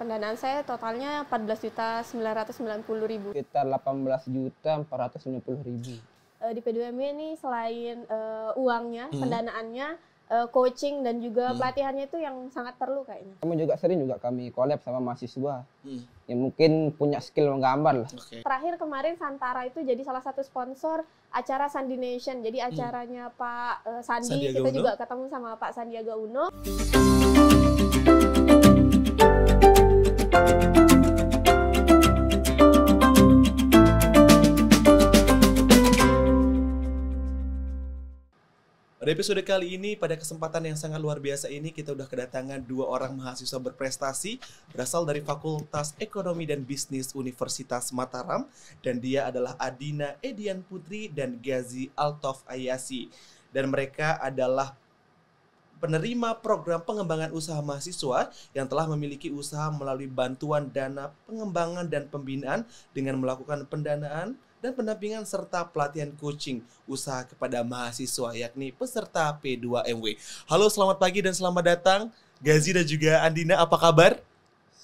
Pendanaan saya totalnya 14 juta 990 ribu. Sekitar 18 juta 490 ribu. Eh, di p 2 m ini selain uh, uangnya, hmm. pendanaannya, uh, coaching dan juga hmm. pelatihannya itu yang sangat perlu kayaknya. Kamu juga sering juga kami collab sama mahasiswa hmm. yang mungkin punya skill menggambar lah. Okay. Terakhir kemarin Santara itu jadi salah satu sponsor acara Sandi Nation. Jadi hmm. acaranya hmm. Pak uh, Sandi, Sandiaga kita Uno. juga ketemu sama Pak Sandiaga Uno. Hmm. Pada episode kali ini, pada kesempatan yang sangat luar biasa ini, kita udah kedatangan dua orang mahasiswa berprestasi berasal dari Fakultas Ekonomi dan Bisnis Universitas Mataram, dan dia adalah Adina Edian Putri dan Gazi Altov Ayasi. Dan mereka adalah penerima program pengembangan usaha mahasiswa yang telah memiliki usaha melalui bantuan dana pengembangan dan pembinaan dengan melakukan pendanaan dan pendampingan serta pelatihan coaching usaha kepada mahasiswa yakni peserta P2MW. Halo, selamat pagi dan selamat datang Gazi dan juga Andina, apa kabar?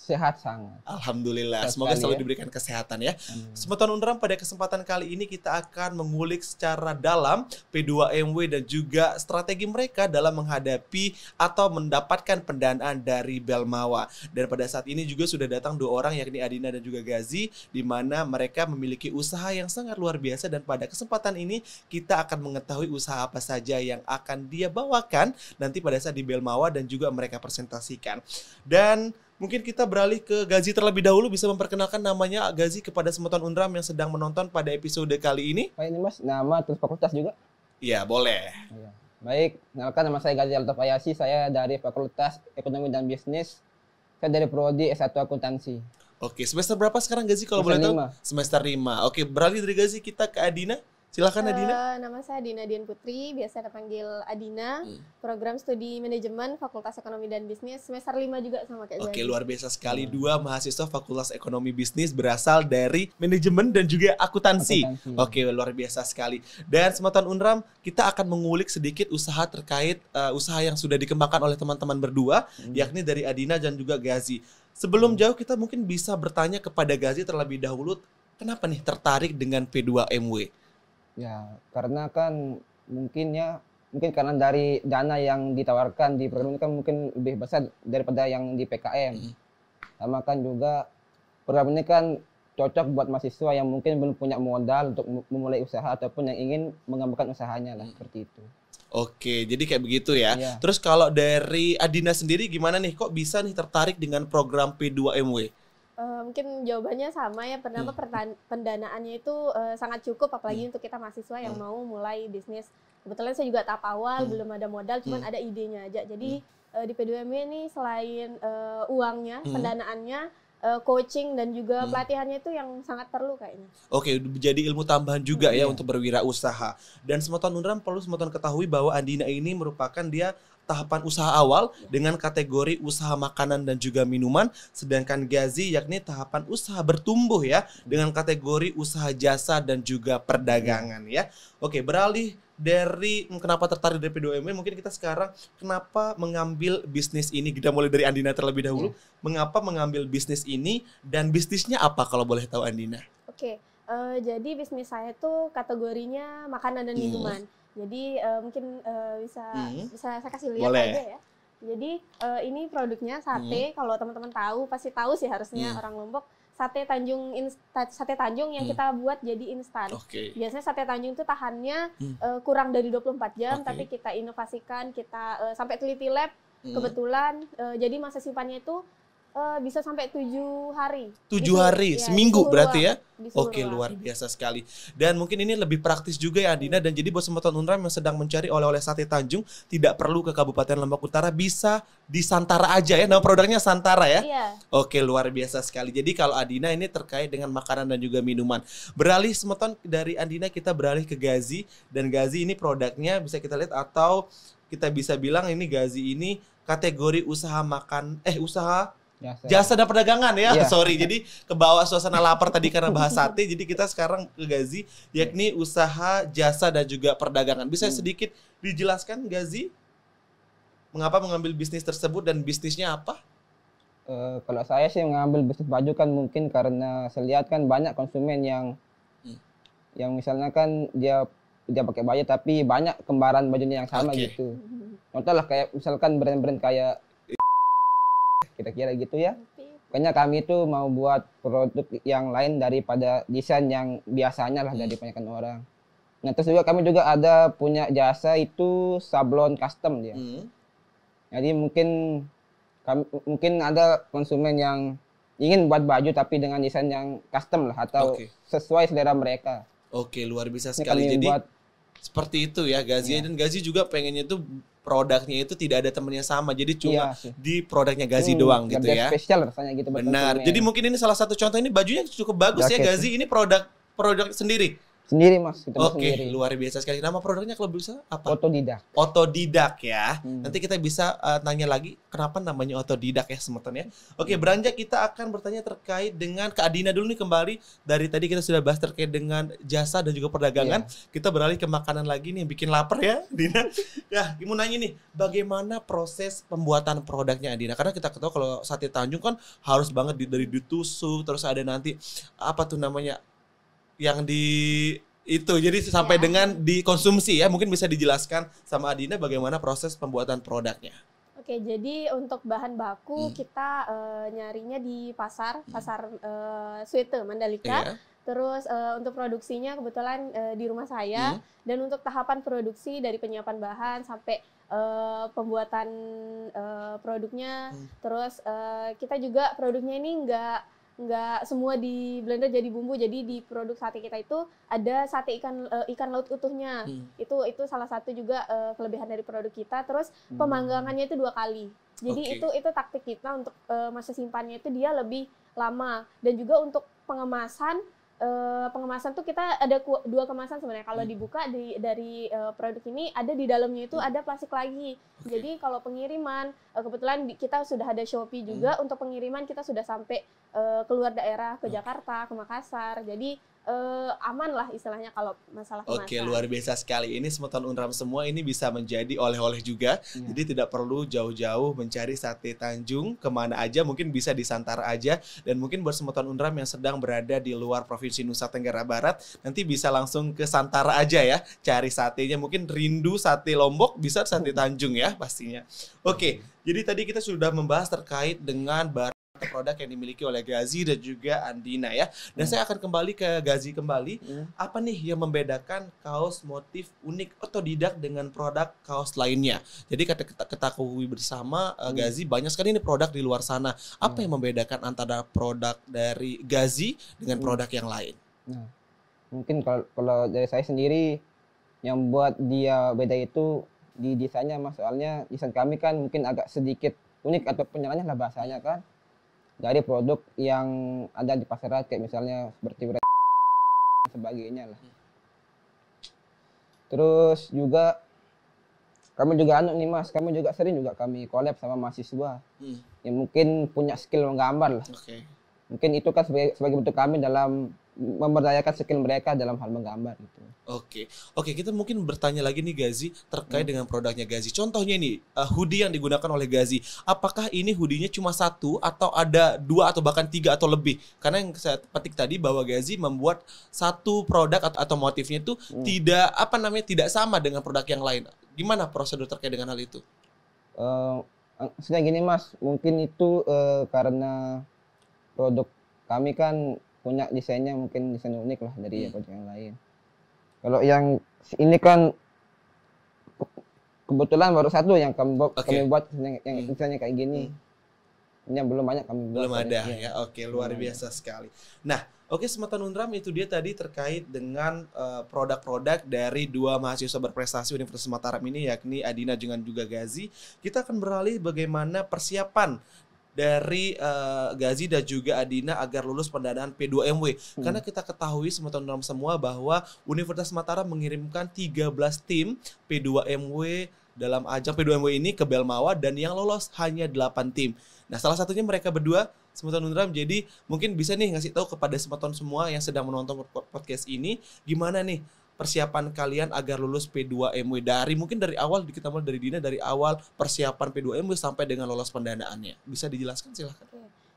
sehat sangat. Alhamdulillah. Sehat Semoga selalu ya. diberikan kesehatan ya. Hmm. Semeton Undram pada kesempatan kali ini kita akan mengulik secara dalam P2MW dan juga strategi mereka dalam menghadapi atau mendapatkan pendanaan dari Belmawa. Dan pada saat ini juga sudah datang dua orang yakni Adina dan juga Gazi di mana mereka memiliki usaha yang sangat luar biasa dan pada kesempatan ini kita akan mengetahui usaha apa saja yang akan dia bawakan nanti pada saat di Belmawa dan juga mereka presentasikan. Dan Mungkin kita beralih ke Gazi terlebih dahulu bisa memperkenalkan namanya Gazi kepada semeton Undram yang sedang menonton pada episode kali ini. Baik ini Mas, nama terus fakultas juga? Iya, boleh. Iya. Baik, kenalkan nama saya Gazi Altaf Ayasi, saya dari Fakultas Ekonomi dan Bisnis. Saya dari prodi S1 Akuntansi. Oke, semester berapa sekarang Gazi kalau semester boleh tahu? Semester 5. Oke, beralih dari Gazi kita ke Adina. Silakan Adina. Eh, nama saya Adina Dian Putri, biasa dipanggil Adina. Hmm. Program Studi Manajemen Fakultas Ekonomi dan Bisnis semester 5 juga sama kayak Oke, okay, luar biasa sekali hmm. dua mahasiswa Fakultas Ekonomi Bisnis berasal dari manajemen dan juga akuntansi. Oke, okay, luar biasa sekali. Dan sematan Unram kita akan mengulik sedikit usaha terkait uh, usaha yang sudah dikembangkan oleh teman-teman berdua, hmm. yakni dari Adina dan juga Gazi. Sebelum hmm. jauh kita mungkin bisa bertanya kepada Gazi terlebih dahulu, kenapa nih tertarik dengan P2MW? Ya, karena kan mungkin ya mungkin karena dari dana yang ditawarkan di program ini kan mungkin lebih besar daripada yang di PKM. Hmm. Sama kan juga program ini kan cocok buat mahasiswa yang mungkin belum punya modal untuk memulai usaha ataupun yang ingin mengembangkan usahanya lah hmm. seperti itu. Oke, jadi kayak begitu ya. Iya. Terus kalau dari Adina sendiri gimana nih kok bisa nih tertarik dengan program P2MW? Uh, mungkin jawabannya sama ya pertama hmm. pendanaannya itu uh, sangat cukup apalagi hmm. untuk kita mahasiswa yang hmm. mau mulai bisnis kebetulan saya juga tahap awal hmm. belum ada modal cuman hmm. ada idenya aja jadi hmm. uh, di p ini selain uh, uangnya hmm. pendanaannya uh, coaching dan juga hmm. pelatihannya itu yang sangat perlu kayaknya oke okay, jadi ilmu tambahan juga ya hmm. ya untuk berwirausaha dan semua tahun perlu semua tahun ketahui bahwa Andina ini merupakan dia tahapan usaha awal dengan kategori usaha makanan dan juga minuman, sedangkan Gazi yakni tahapan usaha bertumbuh ya dengan kategori usaha jasa dan juga perdagangan ya. Oke, beralih dari hmm, kenapa tertarik dari P2MB e? mungkin kita sekarang kenapa mengambil bisnis ini kita mulai dari Andina terlebih dahulu Hmm. mengapa mengambil bisnis ini dan bisnisnya apa kalau boleh tahu Andina oke uh, jadi bisnis saya itu kategorinya makanan dan minuman Hmm. Jadi uh, mungkin uh, bisa hmm. bisa saya kasih lihat Boleh. aja ya. Jadi uh, ini produknya sate. Hmm. Kalau teman-teman tahu pasti tahu sih harusnya hmm. orang Lombok sate Tanjung insta, sate Tanjung yang hmm. kita buat jadi instan. Okay. Biasanya sate Tanjung itu tahannya hmm. uh, kurang dari 24 jam, okay. tapi kita inovasikan, kita uh, sampai teliti lab. Hmm. Kebetulan uh, jadi masa simpannya itu Eh, bisa sampai tujuh hari. Tujuh hari, ya, seminggu berarti ya? Oke, luar biasa sekali. Dan mungkin ini lebih praktis juga ya Andina. Dan jadi buat semeton UNRAM yang sedang mencari oleh-oleh sate Tanjung, tidak perlu ke Kabupaten Lombok Utara, bisa di Santara aja ya. Nama produknya Santara ya? Iya. Oke, luar biasa sekali. Jadi kalau Adina ini terkait dengan makanan dan juga minuman. Beralih semeton dari Andina, kita beralih ke Gazi. Dan Gazi ini produknya bisa kita lihat atau kita bisa bilang ini Gazi ini kategori usaha makan eh usaha Jasa. Ya, jasa dan perdagangan ya, yeah. sorry. Jadi ke bawah suasana lapar tadi karena bahas sate, jadi kita sekarang ke Gazi, yakni iya. usaha jasa dan juga perdagangan. Bisa hmm. sedikit dijelaskan Gazi, mengapa mengambil bisnis tersebut dan bisnisnya apa? Uh, kalau saya sih mengambil bisnis baju kan mungkin karena saya lihat kan banyak konsumen yang hmm. yang misalnya kan dia dia pakai baju tapi banyak kembaran bajunya yang sama okay. gitu. Contoh lah kayak misalkan brand-brand kayak kira-kira gitu ya. Pokoknya kami itu mau buat produk yang lain daripada desain yang biasanya lah dari kebanyakan orang. Nah terus juga kami juga ada punya jasa itu sablon custom dia. Hmm. Jadi mungkin kami, mungkin ada konsumen yang ingin buat baju tapi dengan desain yang custom lah atau okay. sesuai selera mereka. Oke, luar biasa sekali. Jadi buat, seperti itu ya Gazi ya. dan Gazi juga pengennya itu produknya itu tidak ada temennya sama jadi iya cuma iya, di produknya Gazi hmm, doang gitu ya spesial rasanya gitu benar jadi mungkin ini salah satu contoh ini bajunya cukup bagus ya, Jaket. ya Gazi ini produk produk sendiri Sendiri mas, kita Oke, luar biasa sekali. Nama produknya kalau bisa apa? Otodidak. Otodidak ya. Hmm. Nanti kita bisa uh, eh, tanya lagi kenapa namanya otodidak ya semeton ya. Oke, hmm. beranjak kita akan bertanya terkait dengan Kak Dina dulu nih kembali. Dari tadi kita sudah bahas terkait dengan jasa dan juga perdagangan. Yeah. Kita beralih ke makanan lagi nih bikin lapar ya Dina. Ya, mau nanya nih, bagaimana proses pembuatan produknya Dina? Karena kita ketahui kalau sate Tanjung kan harus banget dari ditusuk terus ada nanti apa tuh namanya yang di itu jadi sampai ya. dengan dikonsumsi ya mungkin bisa dijelaskan sama Adina bagaimana proses pembuatan produknya. Oke, jadi untuk bahan baku hmm. kita uh, nyarinya di pasar, hmm. pasar uh, Suite Mandalika. Iya. Terus uh, untuk produksinya kebetulan uh, di rumah saya hmm. dan untuk tahapan produksi dari penyiapan bahan sampai uh, pembuatan uh, produknya, hmm. terus uh, kita juga produknya ini enggak nggak semua di blender jadi bumbu jadi di produk sate kita itu ada sate ikan uh, ikan laut utuhnya hmm. itu itu salah satu juga uh, kelebihan dari produk kita terus hmm. pemanggangannya itu dua kali jadi okay. itu itu taktik kita untuk uh, masa simpannya itu dia lebih lama dan juga untuk pengemasan uh, pengemasan tuh kita ada dua kemasan sebenarnya. Kalau hmm. dibuka di, dari uh, produk ini ada di dalamnya itu hmm. ada plastik lagi. Okay. Jadi kalau pengiriman uh, kebetulan kita sudah ada Shopee juga hmm. untuk pengiriman kita sudah sampai uh, keluar daerah ke hmm. Jakarta, ke Makassar. Jadi uh, aman lah istilahnya kalau masalah kemasan. Oke, luar biasa sekali. Ini semutan Unram semua ini bisa menjadi oleh-oleh juga. Ya. Jadi tidak perlu jauh-jauh mencari sate Tanjung kemana aja, mungkin bisa di Santar aja dan mungkin buat semutan Unram yang sedang berada di luar provinsi Nusa Tenggara Barat nanti bisa langsung ke Santara aja ya, cari satenya. Mungkin rindu sate Lombok bisa sate Tanjung ya pastinya. Oke, jadi tadi kita sudah membahas terkait dengan bar produk yang dimiliki oleh Gazi dan juga Andina ya. Dan hmm. saya akan kembali ke Gazi kembali. Hmm. Apa nih yang membedakan kaos motif unik otodidak dengan produk kaos lainnya? Jadi kata ketahui bersama eh, hmm. Gazi banyak sekali ini produk di luar sana. Apa hmm. yang membedakan antara produk dari Gazi dengan hmm. produk hmm. yang lain? Hmm. mungkin kalau kalau dari saya sendiri yang buat dia beda itu di desainnya mas soalnya desain kami kan mungkin agak sedikit unik atau penyelannya lah bahasanya kan dari produk yang ada di pasaran kayak misalnya seperti sebagainya lah. Terus juga kami juga anu nih mas, kami juga sering juga kami collab sama mahasiswa hmm. yang mungkin punya skill menggambar lah. Okay. Mungkin itu kan sebagai, sebagai bentuk kami dalam memberdayakan skill mereka dalam hal menggambar gitu. Oke, oke kita mungkin bertanya lagi nih Gazi terkait hmm. dengan produknya Gazi. Contohnya nih eh, uh, hoodie yang digunakan oleh Gazi. Apakah ini hoodie-nya cuma satu atau ada dua atau bahkan tiga atau lebih? Karena yang saya petik tadi bahwa Gazi membuat satu produk atau, atau motifnya itu hmm. tidak apa namanya tidak sama dengan produk yang lain. Gimana prosedur terkait dengan hal itu? Uh, eh, eh, Sebenarnya gini Mas, mungkin itu uh, karena produk kami kan punya desainnya mungkin desain unik lah dari hmm. produk yang lain kalau yang ini kan kebetulan baru satu yang kami, okay. kami buat yang, hmm. misalnya kayak gini. Hmm. Ini yang belum banyak kami buat. Belum ada ya. ya. Oke, luar hmm. biasa sekali. Nah, oke Sematan Undram itu dia tadi terkait dengan produk eh, produk-produk dari dua mahasiswa berprestasi Universitas Mataram ini yakni Adina dengan juga Gazi. Kita akan beralih bagaimana persiapan dari uh, Gazi dan juga Adina agar lulus pendanaan P2MW. Hmm. Karena kita ketahui semua teman-teman semua bahwa Universitas Mataram mengirimkan 13 tim P2MW dalam ajang P2MW ini ke Belmawa dan yang lolos hanya 8 tim. Nah, salah satunya mereka berdua Semeton Undram. Jadi, mungkin bisa nih ngasih tahu kepada Semeton semua yang sedang menonton podcast ini gimana nih persiapan kalian agar lulus P2MW dari mungkin dari awal kita mulai dari Dina dari awal persiapan P2MW sampai dengan lolos pendanaannya. Bisa dijelaskan silahkan.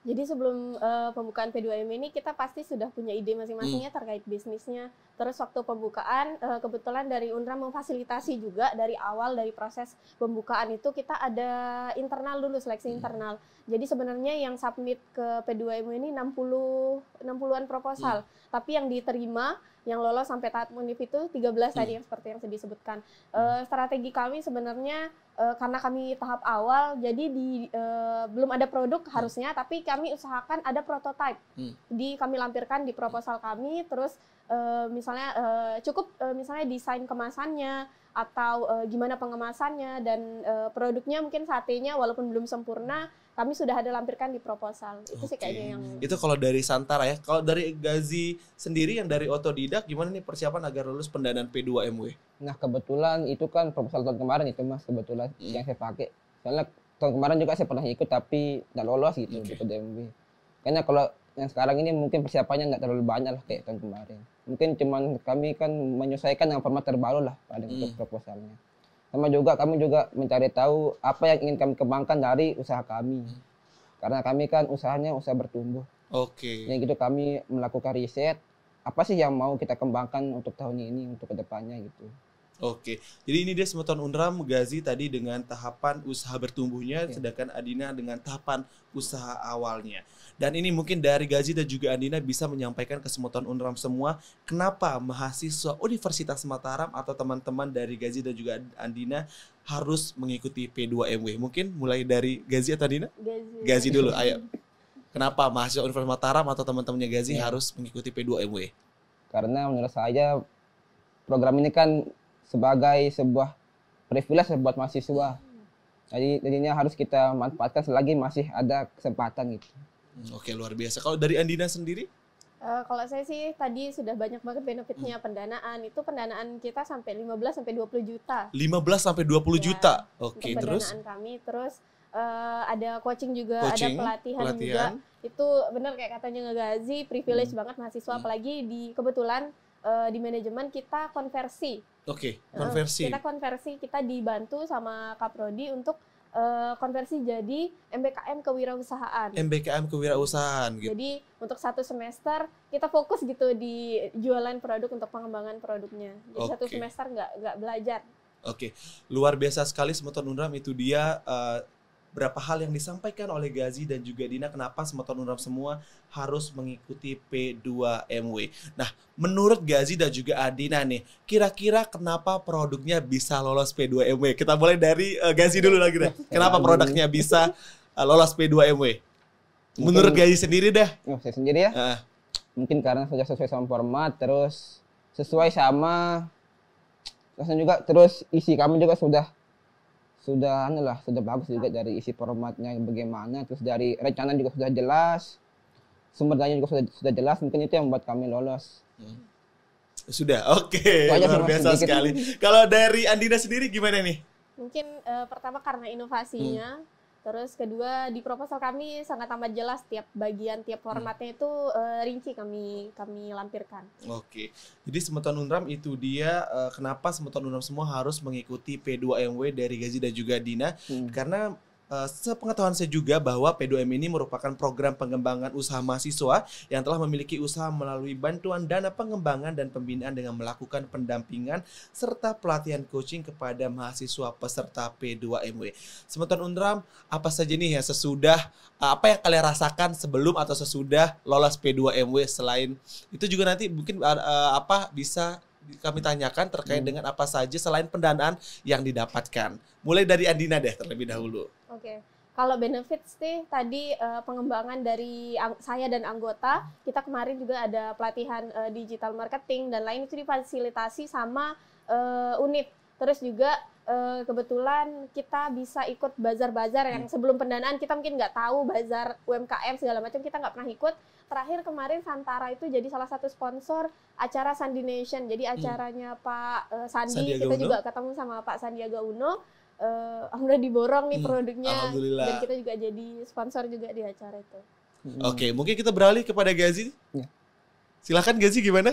Jadi sebelum uh, pembukaan P2M ini kita pasti sudah punya ide masing-masingnya hmm. Ya terkait bisnisnya Terus waktu pembukaan eh, kebetulan dari UNRWA memfasilitasi juga dari awal dari proses pembukaan itu kita ada internal dulu seleksi hmm. internal. Jadi sebenarnya yang submit ke P2MU ini 60 60-an proposal, hmm. tapi yang diterima yang lolos sampai tahap munif itu 13 hmm. tadi yang seperti yang disebutkan. Uh, strategi kami sebenarnya uh, karena kami tahap awal jadi di uh, belum ada produk hmm. harusnya tapi kami usahakan ada prototipe. Hmm. Di kami lampirkan di proposal kami terus Eh, misalnya uh, cukup uh, misalnya desain kemasannya atau uh, gimana pengemasannya dan uh, produknya mungkin satenya walaupun belum sempurna kami sudah ada lampirkan di proposal itu sih kayaknya yang itu kalau dari Santara ya kalau dari Gazi sendiri yang dari otodidak gimana nih persiapan agar lulus pendanaan P2MW nah kebetulan itu kan proposal tahun kemarin itu mas kebetulan hmm. yang saya pakai soalnya tahun kemarin juga saya pernah ikut tapi tidak lolos gitu okay. di PDMW karena kalau yang sekarang ini mungkin persiapannya nggak terlalu banyak lah kayak tahun kemarin. Mungkin cuman kami kan menyesuaikan yang format terbaru lah pada hmm. untuk proposalnya. Sama juga kami juga mencari tahu apa yang ingin kami kembangkan dari usaha kami. Hmm. Karena kami kan usahanya usaha bertumbuh. Oke. Okay. Yang gitu kami melakukan riset apa sih yang mau kita kembangkan untuk tahun ini untuk kedepannya gitu. Oke, jadi ini dia semeton Unram Gazi tadi dengan tahapan usaha bertumbuhnya, ya. sedangkan Adina dengan tahapan usaha awalnya. Dan ini mungkin dari Gazi dan juga Adina bisa menyampaikan ke semeton Unram semua, kenapa mahasiswa Universitas Mataram atau teman-teman dari Gazi dan juga Adina harus mengikuti P2MW. Mungkin mulai dari Gazi atau Adina? Gazi. Gazi dulu, ayo. Kenapa mahasiswa Universitas Mataram atau teman-temannya Gazi ya. harus mengikuti P2MW? Karena menurut saya program ini kan sebagai sebuah privilege buat mahasiswa. Jadi jadinya harus kita manfaatkan selagi masih ada kesempatan gitu. Hmm, oke luar biasa. Kalau dari Andina sendiri? Uh, kalau saya sih tadi sudah banyak banget benefitnya hmm. pendanaan. Itu pendanaan kita sampai 15 sampai 20 juta. 15 sampai 20 ya, juta. Oke, okay, terus pendanaan kami terus uh, ada coaching juga, coaching, ada pelatihan, pelatihan juga. Itu benar kayak katanya Ngegazi, privilege hmm. banget mahasiswa hmm. apalagi di kebetulan uh, di manajemen kita konversi. Oke, okay, eh, konversi. Uh, kita konversi, kita dibantu sama Kaprodi untuk uh, konversi jadi MBKM kewirausahaan. MBKM kewirausahaan gitu. Jadi untuk satu semester kita fokus gitu di jualan produk untuk pengembangan produknya. Jadi okay. satu semester nggak nggak belajar. Oke, okay. luar biasa sekali Semeton Undram itu dia uh, berapa hal yang disampaikan oleh Gazi dan juga Dina kenapa Semeton Unram semua harus mengikuti P2MW. Nah, menurut Gazi dan juga Adina nih, kira-kira kenapa produknya bisa lolos P2MW? Kita mulai dari uh, Gazi dulu lagi deh. Kenapa produknya bisa uh, lolos P2MW? Menurut Gazi sendiri deh. Oh, saya sendiri ya? Uh. Mungkin karena sudah sesuai sama format, terus sesuai sama juga terus isi kami juga sudah sudah anulah sudah bagus juga dari isi formatnya bagaimana terus dari rencana juga sudah jelas sumber daya juga sudah sudah jelas mungkin itu yang membuat kami lolos hmm. sudah oke okay. luar biasa sedikit. sekali kalau dari Andina sendiri gimana nih mungkin uh, pertama karena inovasinya hmm Terus kedua di proposal kami sangat amat jelas tiap bagian tiap hmm. formatnya hmm. itu uh, rinci kami kami lampirkan. Oke. Jadi semeton UNRAM itu dia uh, kenapa semeton UNRAM semua harus mengikuti P2MW dari Gazi dan juga Dina hmm. karena Uh, sepengetahuan saya juga bahwa P2M ini merupakan program pengembangan usaha mahasiswa yang telah memiliki usaha melalui bantuan dana pengembangan dan pembinaan dengan melakukan pendampingan serta pelatihan coaching kepada mahasiswa peserta P2MW. Sementara Undram, apa saja nih ya sesudah eh, apa yang kalian rasakan sebelum atau sesudah lolos P2MW selain itu juga nanti mungkin uh, apa bisa kami tanyakan terkait hmm. dengan apa saja selain pendanaan yang didapatkan. Mulai dari Andina deh terlebih dahulu. Oke. Okay. Kalau benefits sih tadi uh, pengembangan dari saya dan anggota, kita kemarin juga ada pelatihan uh, digital marketing dan lain itu difasilitasi sama uh, unit. Terus juga uh, kebetulan kita bisa ikut bazar-bazar yang hmm. sebelum pendanaan kita mungkin nggak tahu bazar UMKM segala macam kita nggak pernah ikut. Terakhir kemarin Santara itu jadi salah satu sponsor acara Sandi Nation. Jadi hmm. acaranya hmm. Pak Sandi Sandiaga kita Uno. juga ketemu sama Pak Sandiaga Uno uh, eh, alhamdulillah diborong nih hmm, produknya alhamdulillah. dan kita juga jadi sponsor juga di acara itu. Hmm. Oke, okay, mungkin kita beralih kepada Gazi. Ya. Silakan Gazi gimana?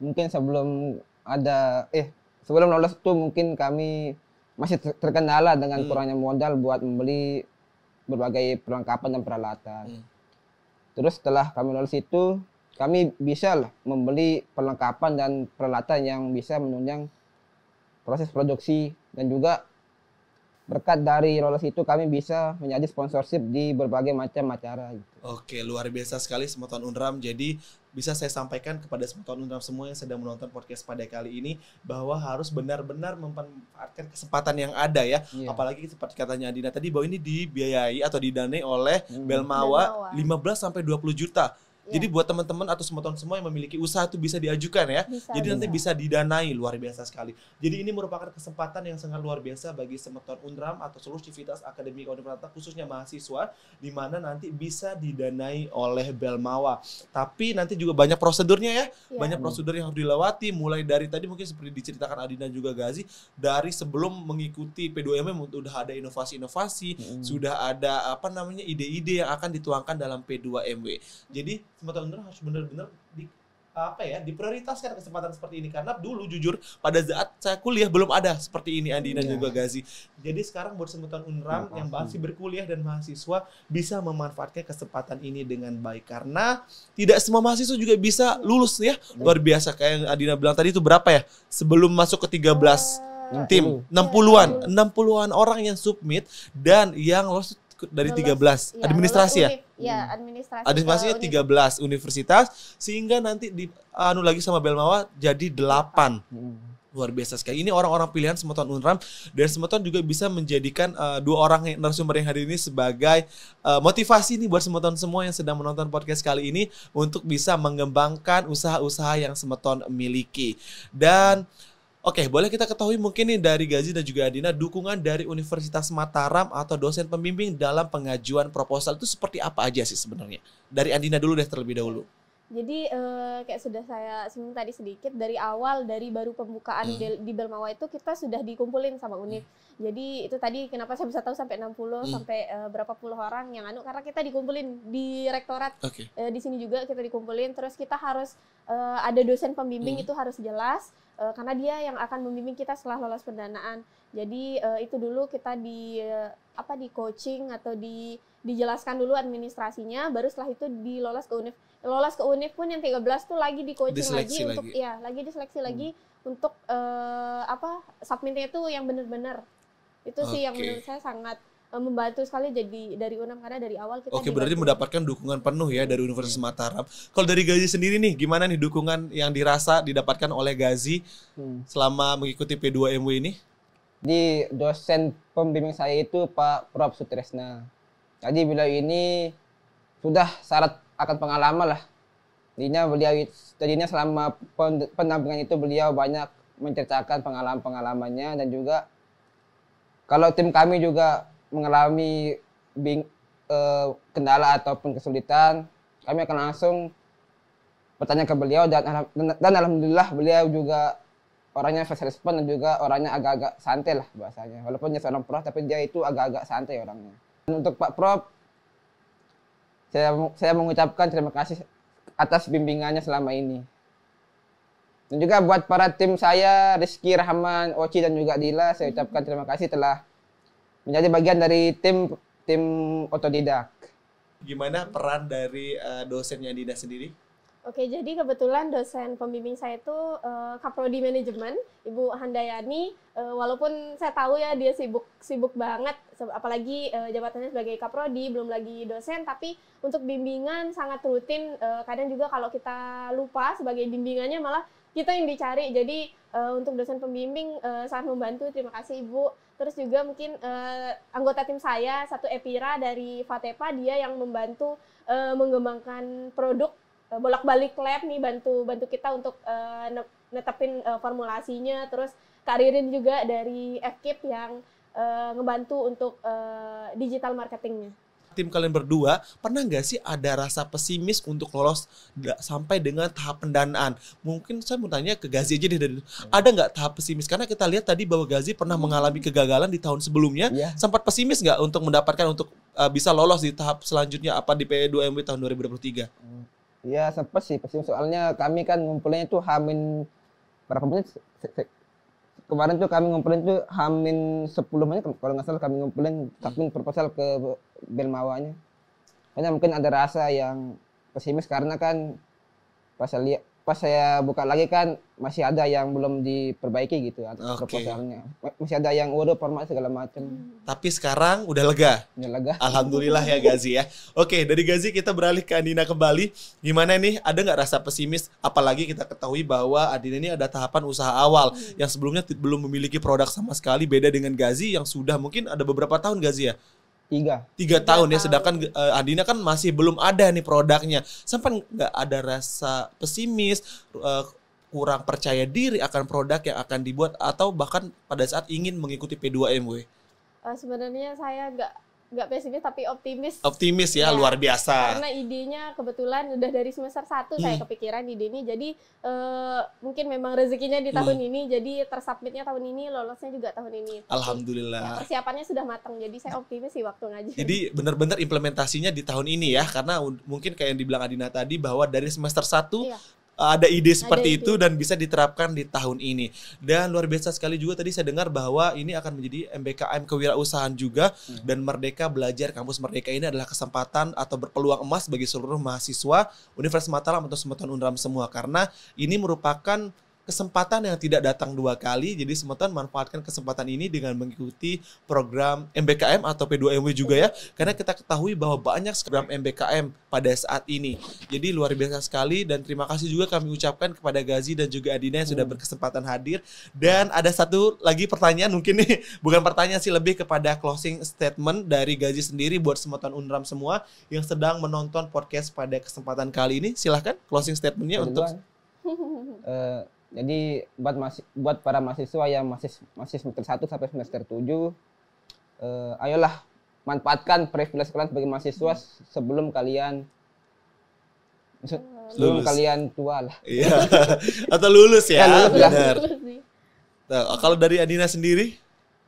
Mungkin sebelum ada eh sebelum lolos itu mungkin kami masih ter terkendala dengan hmm. kurangnya modal buat membeli berbagai perlengkapan dan peralatan. Hmm. Terus setelah kami lolos itu kami bisa lah membeli perlengkapan dan peralatan yang bisa menunjang proses produksi dan juga berkat dari Roles itu kami bisa menjadi sponsorship di berbagai macam acara. Gitu. Oke, luar biasa sekali Semeton Undram. Jadi bisa saya sampaikan kepada Semeton Undram semua yang sedang menonton podcast pada kali ini bahwa harus benar-benar memanfaatkan kesempatan yang ada ya. Iya. Apalagi seperti katanya Adina tadi bahwa ini dibiayai atau didanai oleh hmm. Belmawa, Belmawa 15 sampai 20 juta. Iya. Jadi buat teman-teman atau semeton semua yang memiliki usaha itu bisa diajukan ya. Bisa, Jadi bisa. nanti bisa didanai luar biasa sekali. Jadi ini merupakan kesempatan yang sangat luar biasa bagi semeton Undram atau seluruh civitas akademik Universitas khususnya mahasiswa di mana nanti bisa didanai oleh Belmawa. Tapi nanti juga banyak prosedurnya ya. ya. Banyak hmm. prosedur yang harus dilewati mulai dari tadi mungkin seperti diceritakan Adina juga Gazi dari sebelum mengikuti p 2 m sudah ada inovasi-inovasi, hmm. sudah ada apa namanya ide-ide yang akan dituangkan dalam P2MW. Jadi kesempatan bener harus benar-benar di apa ya diprioritaskan kesempatan seperti ini karena dulu jujur pada saat saya kuliah belum ada seperti ini Andi dan yeah. juga Gazi. Jadi sekarang buat semutan Unram iya, yang masih berkuliah dan mahasiswa bisa memanfaatkan kesempatan ini dengan baik karena tidak semua mahasiswa juga bisa lulus ya. Iya. Luar biasa kayak yang Adina bilang tadi itu berapa ya? Sebelum masuk ke 13 ah. tim 60-an, 60-an orang yang submit dan yang lulus dari 13 ya, administrasi ya Ya, administrasi. Administrasinya 13 universitas. universitas sehingga nanti di anu lagi sama Belmawa jadi 8. Hmm luar biasa sekali. Ini orang-orang pilihan Semeton Unram dan Semeton juga bisa menjadikan uh, dua orang yang, narasumber yang hari ini sebagai uh, motivasi nih buat Semeton semua yang sedang menonton podcast kali ini untuk bisa mengembangkan usaha-usaha yang Semeton miliki. Dan hmm. Oke, boleh kita ketahui mungkin nih dari Gazi dan juga Adina dukungan dari Universitas Mataram atau dosen pembimbing dalam pengajuan proposal itu seperti apa aja sih sebenarnya? Dari Adina dulu deh terlebih dahulu. Jadi eh, kayak sudah saya singgung tadi sedikit dari awal dari baru pembukaan hmm. di, di Belmawa itu kita sudah dikumpulin sama unit. Hmm. Jadi itu tadi kenapa saya bisa tahu sampai 60 hmm. sampai eh, berapa puluh orang yang anu karena kita dikumpulin di rektorat. Okay. Eh, di sini juga kita dikumpulin terus kita harus eh, ada dosen pembimbing hmm. itu harus jelas uh, karena dia yang akan membimbing kita setelah lolos pendanaan. Jadi uh, itu dulu kita di uh, apa di coaching atau di dijelaskan dulu administrasinya, baru setelah itu dilolos ke univ Lolos ke univ pun yang 13 tuh lagi di coaching diseleksi lagi, lagi untuk ya, lagi diseleksi hmm. lagi untuk uh, apa submitnya itu yang benar-benar. Itu okay. sih yang menurut saya sangat membantu sekali jadi dari UNAM karena dari awal kita Oke, berarti mendapatkan dukungan penuh ya dari Universitas Mataram. Kalau dari Gazi sendiri nih, gimana nih dukungan yang dirasa didapatkan oleh Gazi hmm. selama mengikuti P2MW ini? Di dosen pembimbing saya itu Pak Prof Sutresna. Jadi beliau ini sudah syarat akan pengalaman lah. Dia beliau tadinya selama pendampingan itu beliau banyak menceritakan pengalaman-pengalamannya dan juga kalau tim kami juga mengalami bing, uh, kendala ataupun kesulitan, kami akan langsung bertanya ke beliau dan dan alhamdulillah beliau juga orangnya fast respon dan juga orangnya agak-agak santai lah bahasanya. Walaupun dia seorang prof tapi dia itu agak-agak santai orangnya. Dan untuk Pak Prof saya saya mengucapkan terima kasih atas bimbingannya selama ini. Dan juga buat para tim saya Rizky Rahman, Oci dan juga Dila saya ucapkan terima kasih telah menjadi bagian dari tim tim otodidak. Gimana peran dari uh, dosennya Dida sendiri? Oke, jadi kebetulan dosen pembimbing saya itu uh, Kaprodi Manajemen, Ibu Handayani. Uh, walaupun saya tahu ya dia sibuk sibuk banget, apalagi uh, jabatannya sebagai Kaprodi, belum lagi dosen, tapi untuk bimbingan sangat rutin. Uh, kadang juga kalau kita lupa sebagai bimbingannya malah kita yang dicari. Jadi uh, untuk dosen pembimbing uh, sangat membantu. Terima kasih Ibu. Terus juga mungkin uh, anggota tim saya satu Epira dari Fatepa dia yang membantu uh, mengembangkan produk uh, bolak-balik lab nih bantu bantu kita untuk uh, netepin uh, formulasinya. Terus karirin juga dari FKIP yang uh, ngebantu untuk uh, digital marketingnya tim kalian berdua pernah nggak sih ada rasa pesimis untuk lolos sampai dengan tahap pendanaan? Mungkin saya mau tanya ke Gazi aja deh. hmm. Ada nggak tahap pesimis? Karena kita lihat tadi bahwa Gazi pernah hmm. mengalami kegagalan di tahun sebelumnya. Yeah. Sempat pesimis nggak untuk mendapatkan untuk uh, bisa lolos di tahap selanjutnya apa di P2MW tahun 2023? Hmm. Iya sempat sih pesimis soalnya kami kan ngumpulnya itu hamin berapa menit kemarin tuh kami ngumpulin tuh hamin sepuluh menit kalau nggak salah kami ngumpulin saking proposal ke Belmawanya. Karena mungkin ada rasa yang pesimis karena kan pas lihat pas saya buka lagi kan masih ada yang belum diperbaiki gitu ya, okay. proposalnya masih ada yang waduh format segala macam hmm. tapi sekarang udah lega udah lega alhamdulillah ya Gazi ya oke dari Gazi kita beralih ke Andina kembali gimana nih ada nggak rasa pesimis apalagi kita ketahui bahwa Andina ini ada tahapan usaha awal hmm. yang sebelumnya belum memiliki produk sama sekali beda dengan Gazi yang sudah mungkin ada beberapa tahun Gazi ya Tiga. Tiga tahun Tiga ya, sedangkan uh, eh, Andina kan masih belum ada nih produknya. Sampai nggak ada rasa pesimis, eh, kurang percaya diri akan produk yang akan dibuat atau bahkan pada saat ingin mengikuti P2M, eh, sebenarnya saya nggak nggak pesimis tapi optimis. Optimis ya, ya, luar biasa. Karena idenya kebetulan udah dari semester 1 hmm. saya kepikiran ide ini. Jadi uh, mungkin memang rezekinya di hmm. tahun hmm. ini jadi tersubmitnya tahun ini, lolosnya juga tahun ini. Alhamdulillah. Ya, persiapannya sudah matang jadi saya optimis sih waktu ngaji. Jadi benar-benar implementasinya di tahun ini ya karena mungkin kayak yang dibilang Adina tadi bahwa dari semester 1 iya ada ide seperti ada itu dan bisa diterapkan di tahun ini. Dan luar biasa sekali juga tadi saya dengar bahwa ini akan menjadi MBKM kewirausahaan juga hmm. dan Merdeka Belajar Kampus Merdeka ini adalah kesempatan atau berpeluang emas bagi seluruh mahasiswa Universitas Mataram atau Sematan Unram semua karena ini merupakan kesempatan yang tidak datang dua kali. Jadi semeton manfaatkan kesempatan ini dengan mengikuti program MBKM atau P2MW juga ya. Karena kita ketahui bahwa banyak program MBKM pada saat ini. Jadi luar biasa sekali dan terima kasih juga kami ucapkan kepada Gazi dan juga Adina yang sudah hmm. berkesempatan hadir. Dan ada satu lagi pertanyaan mungkin nih bukan pertanyaan sih lebih kepada closing statement dari Gazi sendiri buat semeton Unram semua yang sedang menonton podcast pada kesempatan kali ini. Silahkan closing statementnya untuk uh, Jadi buat masih buat para mahasiswa yang masih masih semester 1 sampai semester 7 eh, ayolah manfaatkan privilege kalian sebagai mahasiswa hmm. sebelum kalian sebelum lulus. kalian tua lah. Iya. Atau lulus ya. ya lulus, Benar. lulus, nah, kalau dari Adina sendiri?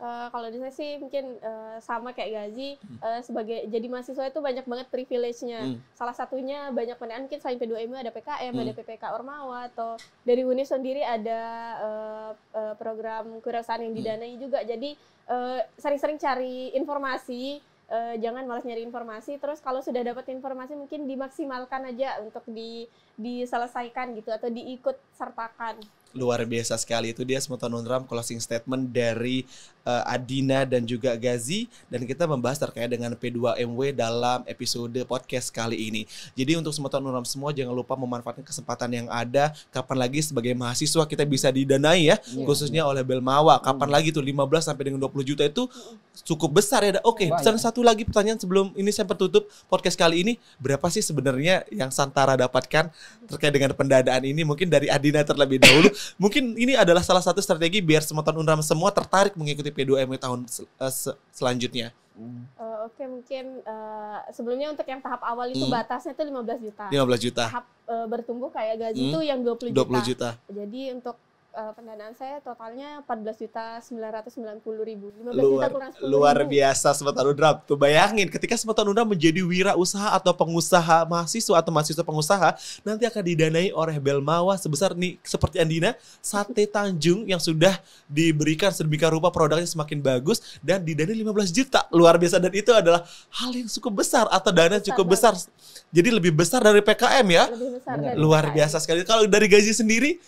Eh, kalau di saya sih mungkin uh, sama kayak gaji hmm. uh, sebagai jadi mahasiswa itu banyak banget privilege-nya. Hmm. Salah satunya banyak pendanaan mungkin selain P2M ada PKM, hmm. ada PPK Ormawa atau dari Uni sendiri ada uh, uh, program kewirausahaan yang hmm. didanai hmm. juga. Jadi sering sering-sering cari informasi uh, jangan malas nyari informasi terus kalau sudah dapat informasi mungkin dimaksimalkan aja untuk di diselesaikan gitu atau diikut sertakan luar biasa sekali itu dia Smeton Unram closing statement dari uh, Adina dan juga Gazi dan kita membahas terkait dengan P2MW dalam episode podcast kali ini. Jadi untuk Smeton Unram semua jangan lupa memanfaatkan kesempatan yang ada. Kapan lagi sebagai mahasiswa kita bisa didanai ya, yeah. khususnya oleh Belmawa. Kapan yeah. lagi tuh 15 sampai dengan 20 juta itu cukup besar ya. Oke, okay, dan satu lagi pertanyaan sebelum ini saya tutup podcast kali ini, berapa sih sebenarnya yang Santara dapatkan terkait dengan pendadaan ini mungkin dari Adina terlebih dahulu. mungkin ini adalah salah satu strategi biar semuatan Unram semua tertarik mengikuti p 2 m tahun sel uh, selanjutnya. Uh, Oke, okay, mungkin uh, sebelumnya untuk yang tahap awal itu hmm. batasnya itu 15 juta. 15 juta. Tahap uh, bertumbuh kayak gaji hmm. itu yang 20 juta. 20 juta. Jadi untuk uh, pendanaan saya totalnya 14 juta 990 ribu. 15 luar, juta kurang 10 Luar biasa sempat Anudra. Tuh bayangin ketika sempat Anudra menjadi wira usaha atau pengusaha mahasiswa atau mahasiswa pengusaha, nanti akan didanai oleh Belmawa sebesar nih seperti Andina, Sate Tanjung yang sudah diberikan sedemikian rupa produknya semakin bagus dan didanai 15 juta. Luar biasa dan itu adalah hal yang cukup besar atau dana besar cukup besar. besar. Jadi lebih besar dari PKM ya. Lebih besar iya, dari Luar biasa sekali. Kalau dari gaji sendiri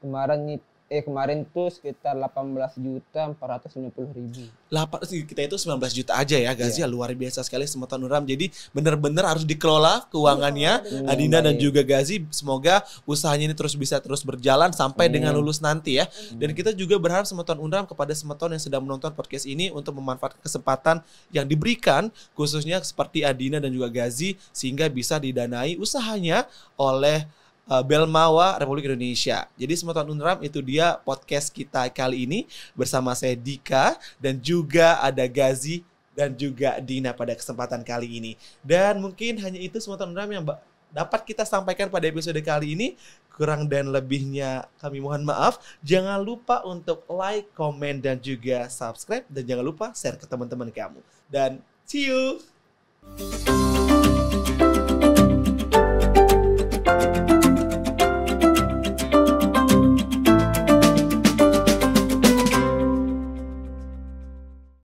kemarin eh kemarin tuh sekitar 18 juta 450 ribu. 8, kita itu 19 juta aja ya Gazi iya. yeah. luar biasa sekali semata Nuram jadi benar-benar harus dikelola keuangannya oh, dan iya. juga Gazi semoga usahanya ini terus bisa terus berjalan sampai hmm. dengan lulus nanti ya hmm. dan kita juga berharap Semeton Unram kepada Semeton yang sedang menonton podcast ini untuk memanfaatkan kesempatan yang diberikan khususnya seperti Adina dan juga Gazi sehingga bisa didanai usahanya oleh Eh, Belmawa Republik Indonesia. Jadi semua tahun Unram itu dia podcast kita kali ini bersama saya Dika dan juga ada Gazi dan juga Dina pada kesempatan kali ini. Dan mungkin hanya itu semua tahun Unram yang dapat kita sampaikan pada episode kali ini. Kurang dan lebihnya kami mohon maaf. Jangan lupa untuk like, komen, dan juga subscribe. Dan jangan lupa share ke teman-teman kamu. Dan see you!